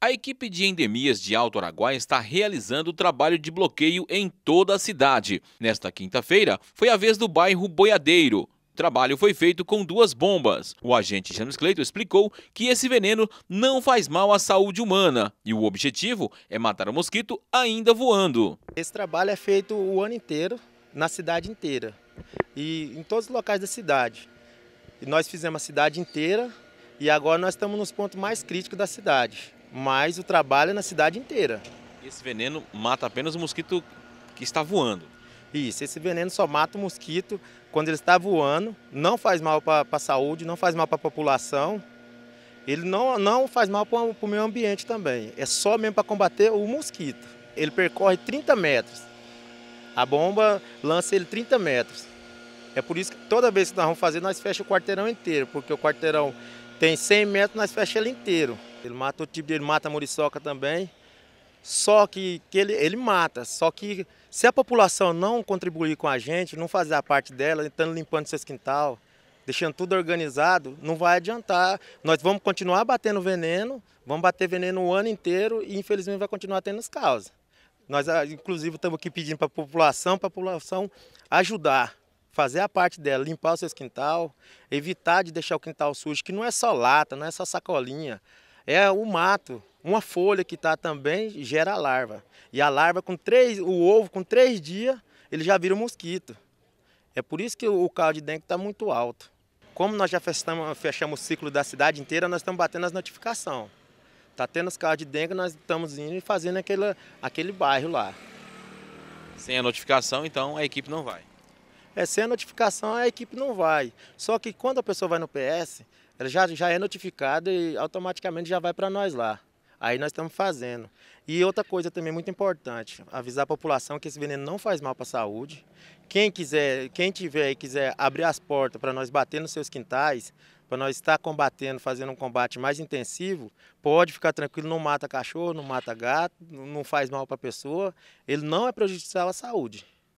A equipe de endemias de Alto Araguaia está realizando o trabalho de bloqueio em toda a cidade. Nesta quinta-feira, foi a vez do bairro Boiadeiro. O trabalho foi feito com duas bombas. O agente James Cleito explicou que esse veneno não faz mal à saúde humana e o objetivo é matar o mosquito ainda voando. Esse trabalho é feito o ano inteiro, na cidade inteira e em todos os locais da cidade. E nós fizemos a cidade inteira e agora nós estamos nos pontos mais críticos da cidade mas o trabalho é na cidade inteira. Esse veneno mata apenas o mosquito que está voando? Isso, esse veneno só mata o mosquito quando ele está voando, não faz mal para a saúde, não faz mal para a população, ele não, não faz mal para o meio ambiente também, é só mesmo para combater o mosquito. Ele percorre 30 metros, a bomba lança ele 30 metros. É por isso que toda vez que nós vamos fazer, nós fechamos o quarteirão inteiro, porque o quarteirão tem 100 metros, nós fechamos ele inteiro. Ele mata outro tipo de ele mata a muriçoca também. Só que, que ele, ele mata, só que se a população não contribuir com a gente, não fazer a parte dela, estando limpando seus quintal, deixando tudo organizado, não vai adiantar. Nós vamos continuar batendo veneno, vamos bater veneno o ano inteiro e infelizmente vai continuar tendo as causas. Nós, ah, inclusive, estamos aqui pedindo para a população, para a população ajudar, fazer a parte dela, limpar o seu quintal, evitar de deixar o quintal sujo, que não é só lata, não é só sacolinha é o mato. Uma folha que está também gera larva. E a larva, com três, o ovo, com três dias, ele já vira um mosquito. É por isso que o caldo de dengue está muito alto. Como nós já fechamos, fechamos o ciclo da cidade inteira, nós estamos batendo as notificações. Está tendo os casos de dengue, nós estamos indo e fazendo aquele, aquele bairro lá. Sem a notificação, então, a equipe não vai. É sem a notificação a equipe não vai. Só que quando a pessoa vai no PS, ela já, já é notificada e automaticamente já vai para nós lá. Aí nós estamos fazendo. E outra coisa também muito importante, avisar a população que esse veneno não faz mal para a saúde. Quem quiser, quem tiver e quiser abrir as portas para nós bater nos seus quintais, para nós estar combatendo, fazendo um combate mais intensivo, pode ficar tranquilo, não mata cachorro, não mata gato, não faz mal para a pessoa. Ele não é prejudicial à saúde.